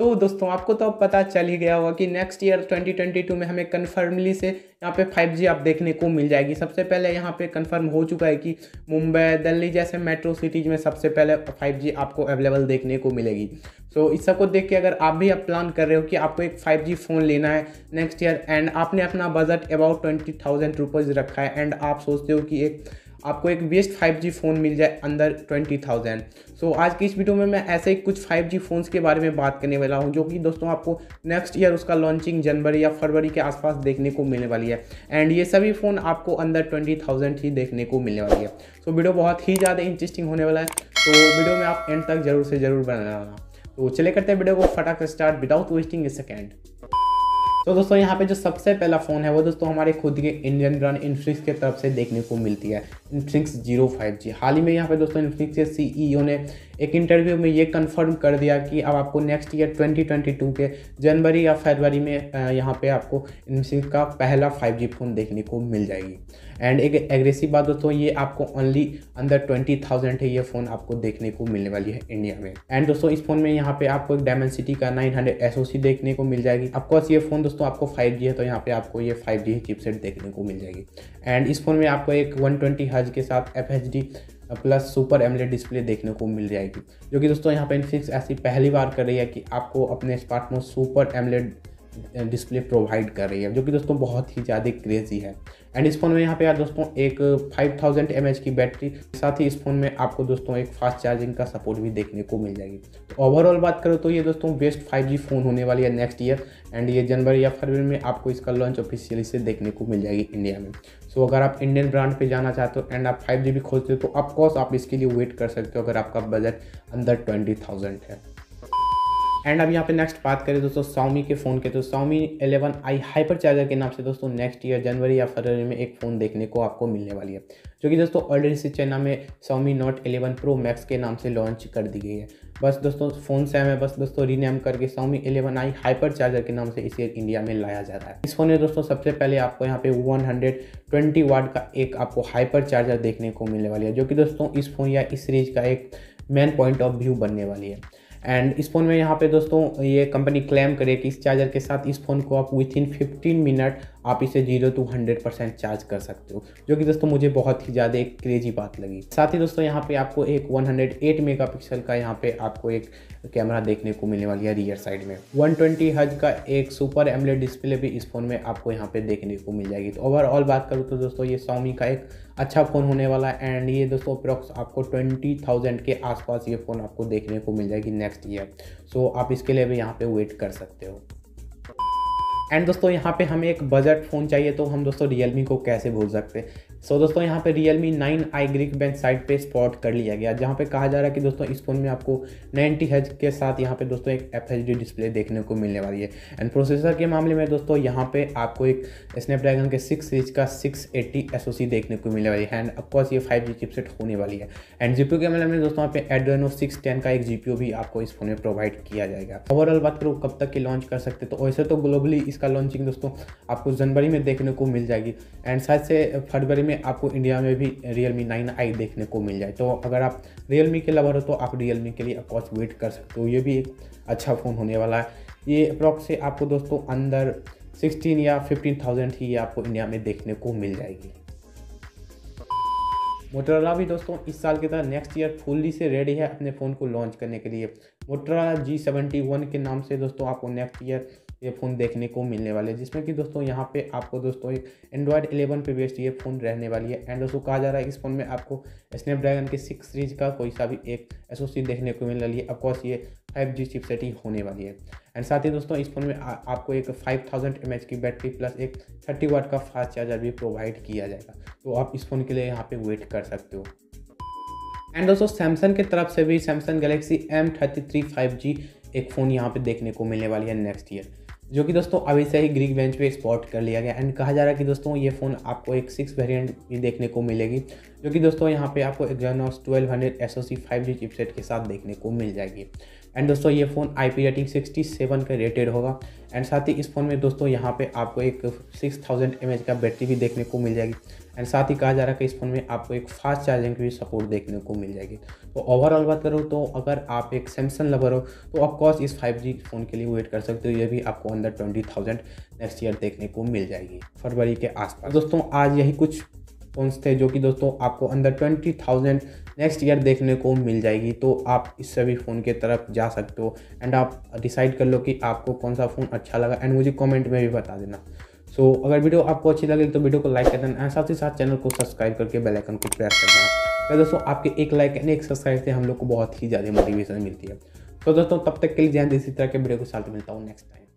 तो दोस्तों आपको तो अब पता चल ही गया होगा कि नेक्स्ट ईयर 2022 में हमें कन्फर्मली से यहाँ पे 5G आप देखने को मिल जाएगी सबसे पहले यहाँ पे कन्फर्म हो चुका है कि मुंबई दिल्ली जैसे मेट्रो सिटीज़ में सबसे पहले 5G आपको अवेलेबल देखने को मिलेगी सो so, इस सबको देख के अगर आप भी आप प्लान कर रहे हो कि आपको एक 5G फ़ोन लेना है नेक्स्ट ईयर एंड आपने अपना बजट अबाउट ट्वेंटी थाउजेंड रखा है एंड आप सोचते हो कि एक आपको एक बेस्ट 5G फ़ोन मिल जाए अंदर 20,000 सो so, आज की इस वीडियो में मैं ऐसे ही कुछ 5G फ़ोन्स के बारे में बात करने वाला हूँ जो कि दोस्तों आपको नेक्स्ट ईयर उसका लॉन्चिंग जनवरी या फरवरी के आसपास देखने को मिलने वाली है एंड ये सभी फ़ोन आपको अंदर 20,000 ही देखने को मिलने वाली है सो so, वीडियो बहुत ही ज़्यादा इंटरेस्टिंग होने वाला है तो वीडियो में आप एंड तक जरूर से ज़रूर बनाना तो चले करते हैं वीडियो को फटाक start without wasting a second तो दोस्तों यहाँ पे जो सबसे पहला फ़ोन है वो दोस्तों हमारे खुद के इंडियन ब्रांड इन्फ्लिक्स के तरफ से देखने को मिलती है इन्फ्लिक्स जीरो फाइव जी हाल ही में यहाँ पे दोस्तों इन्फ्लिक्स के सीईओ e ने एक इंटरव्यू में ये कंफर्म कर दिया कि अब आपको नेक्स्ट ईयर 2022 के जनवरी या फरवरी में यहाँ पे आपको इन्फ्लिक्स का पहला फाइव फ़ोन देखने को मिल जाएगी एंड एक एग्रेसिव बात दोस्तों ये आपको ओनली अंदर ट्वेंटी थाउजेंड है ये फ़ोन आपको देखने को मिलने वाली है इंडिया में एंड दोस्तों इस फोन में यहाँ पे आपको एक डायमेंसिटी का नाइन हंड्रेड देखने को मिल जाएगी आपको ये फ़ोन दोस्तों आपको जी है तो यहाँ पे आपको ये फाइव जी चिपसेट देखने को मिल जाएगी एंड इस फ़ोन में आपको एक वन ट्वेंटी हज के साथ F H D plus super AMOLED display देखने को मिल जाएगी जो कि दोस्तों यहाँ पे इन ऐसी पहली बार कर रही है कि आपको अपने smartphone super AMOLED display provide कर रही है जो कि दोस्तों बहुत ही ज़्यादा क्रेजी है एंड इस फोन में यहाँ पे यार दोस्तों एक 5000 थाउजेंड की बैटरी साथ ही इस फोन में आपको दोस्तों एक फास्ट चार्जिंग का सपोर्ट भी देखने को मिल जाएगी तो ओवरऑल बात करो तो ये दोस्तों बेस्ट 5G फ़ोन होने वाली है नेक्स्ट ईयर एंड ये जनवरी या फरवरी में आपको इसका लॉन्च ऑफिशियली से देखने को मिल जाएगी इंडिया में सो so, अगर आप इंडियन ब्रांड पे जाना चाहते हो एंड आप फाइव जी भी खोजते हो तो ऑफकोर्स आप इसके लिए वेट कर सकते हो अगर आपका बजट अंदर ट्वेंटी थाउजेंड है एंड अब यहाँ पे नेक्स्ट बात करें दोस्तों सौमी के फ़ोन के तो Xiaomi eleven I hyper charger के नाम से दोस्तों नेक्स्ट ईयर जनवरी या फरवरी में एक फ़ोन देखने को आपको मिलने वाली है जो कि दोस्तों ऑलरेडी से चाइना में सौमी नोट 11 प्रो मैक्स के नाम से लॉन्च कर दी गई है बस दोस्तों फ़ोन सेम है बस दोस्तों रीनेम करके Xiaomi eleven I hyper charger के नाम से इसे इंडिया में लाया जा रहा है इस फोन में दोस्तों सबसे पहले आपको यहाँ पे 120 वाट का एक आपको हाइपर चार्जर देखने को मिलने वाली है जो कि दोस्तों इस फोन या इस रेंज का एक मेन पॉइंट ऑफ व्यू बनने वाली है एंड इस फ़ोन में यहाँ पे दोस्तों ये कंपनी क्लेम करे कि इस चार्जर के साथ इस फ़ोन को आप विथ इन फिफ्टीन मिनट आप इसे zero to hundred percent charge कर सकते हो जो कि दोस्तों मुझे बहुत ही ज़्यादा एक क्रेजी बात लगी साथ ही दोस्तों यहाँ पे आपको एक one hundred eight megapixel का यहाँ पे आपको एक कैमरा देखने को मिलने वाली है रियर साइड में वन ट्वेंटी हज का एक सुपर एमलेट डिस्प्ले भी इस फ़ोन में आपको यहाँ पे देखने को मिल जाएगी तो ओवरऑल बात करूँ तो दोस्तों ये सोमी का एक अच्छा फ़ोन होने वाला है एंड ये दोस्तों अप्रॉक्स आपको ट्वेंटी थाउजेंड के आसपास ये फ़ोन आपको देखने को मिल जाएगी नेक्स्ट ईयर सो आप इसके लिए भी यहाँ पे वेट कर सकते हो एंड दोस्तों यहाँ पे हमें एक बजट फ़ोन चाहिए तो हम दोस्तों रियल को कैसे भूल सकते हैं सो so, दोस्तों यहाँ पे Realme nine I Geekbench site पे स्पॉट कर लिया गया जहाँ पे कहा जा रहा है कि दोस्तों इस फ़ोन में आपको 90 हज के साथ यहाँ पे दोस्तों एक एफ एच डिस्प्ले देखने को मिलने वाली है एंड प्रोसेसर के मामले में दोस्तों यहाँ पे आपको एक स्नैपड्रैगन के सिक्स सीरीज का सिक्स एट्टी देखने को मिलने वाली है एंड अफकोर्स ये फाइव जी चिपसेट होने वाली है एंड जी के मामले में दोस्तों यहाँ पे एड्रेनो सिक्स का एक जी भी आपको इस फोन में प्रोवाइड किया जाएगा ओवरऑल बात करो कब तक ये लॉन्च कर सकते तो वैसे तो ग्लोबली इसका लॉन्चिंग दोस्तों आपको जनवरी में देखने को मिल जाएगी एंड शायद से फरवरी में आपको इंडिया में भी रियल मी नाइन आई देखने को मिल जाए तो अगर आप रियल मी के लवर हो तो आप रियल मी के लिए अकॉस वेट कर सकते हो ये भी एक अच्छा फ़ोन होने वाला है ये अप्रॉक्स से आपको दोस्तों अंदर सिक्सटीन या फिफ्टीन थाउजेंड ही आपको इंडिया में देखने को मिल जाएगी मोटरोला भी दोस्तों इस साल की तरह नेक्स्ट ईयर फुल्ली से रेडी है अपने फ़ोन को लॉन्च करने के लिए मोटरा जी सेवेंटी वन के नाम से दोस्तों आपको नेक्स्ट ईयर ये फ़ोन देखने को मिलने वाले जिसमें कि दोस्तों यहाँ पे आपको दोस्तों एक एंड्रॉयड एलेवन पे बेस्ड ये फ़ोन रहने वाली है एंड दोस्तों कहा जा रहा है इस फ़ोन में आपको स्नैपड्रैगन के सिक्स सीरीज का कोई सा भी एक एसोसिएट देखने को मिलने वाली है अफकोर्स ये फाइव जी चिपसेट ही होने वाली है एंड साथ ही दोस्तों इस फ़ोन में आ, आपको एक फाइव थाउजेंड की बैटरी प्लस एक थर्टी वाट का फास्ट चार्जर भी प्रोवाइड किया जाएगा तो आप इस फ़ोन के लिए यहाँ पर वेट कर सकते हो एंड दोस्तों सैमसंग के तरफ से भी Samsung Galaxy M thirty three five G एक फ़ोन यहाँ पे देखने को मिलने वाली है नेक्स्ट ईयर जो कि दोस्तों अभी से ही ग्रीक बेंच पे स्पॉट कर लिया गया एंड कहा जा रहा है कि दोस्तों ये फ़ोन आपको एक सिक्स वेरिएंट भी देखने को मिलेगी जो कि दोस्तों यहाँ पे आपको Exynos twelve hundred S O C five G chipset के साथ देखने को मिल जाएगी एंड दोस्तों ये phone I P rating sixty seven का रेटेड होगा एंड साथ ही इस फ़ोन में दोस्तों यहाँ पे आपको एक सिक्स थाउजेंड एम एच का बैटरी भी देखने को मिल जाएगी एंड साथ ही कहा जा रहा है कि इस फ़ोन में आपको एक फास्ट चार्जिंग की भी सपोर्ट देखने को मिल जाएगी तो ओवरऑल बात करूँ तो अगर आप एक सैमसंग लवर हो तो ऑफकोर्स इस फाइव जी फ़ोन के लिए वेट कर सकते हो ये भी आपको अंदर ट्वेंटी थाउजेंड नेक्स्ट ईयर देखने को मिल जाएगी फरवरी के आसपास दोस्तों आज यही कुछ फ़ोन्स थे जो कि दोस्तों आपको अंदर ट्वेंटी थाउजेंड नेक्स्ट ईयर देखने को मिल जाएगी तो आप इस सभी फ़ोन के तरफ जा सकते हो एंड आप डिसाइड कर लो कि आपको कौन सा फ़ोन अच्छा लगा एंड मुझे कमेंट में भी बता देना सो so, अगर वीडियो आपको अच्छी लगे तो वीडियो को लाइक कर देना एंड साथ ही साथ चैनल को सब्सक्राइब करके बेल आइकन को प्रेस कर देना तो दोस्तों आपके एक लाइक एंड एक सब्सक्राइब से हम लोग को बहुत ही ज़्यादा मोटिवेशन मिलती है तो दोस्तों तब तक के लिए जैन इसी तरह के वीडियो के साथ मिलता हूँ नेक्स्ट टाइम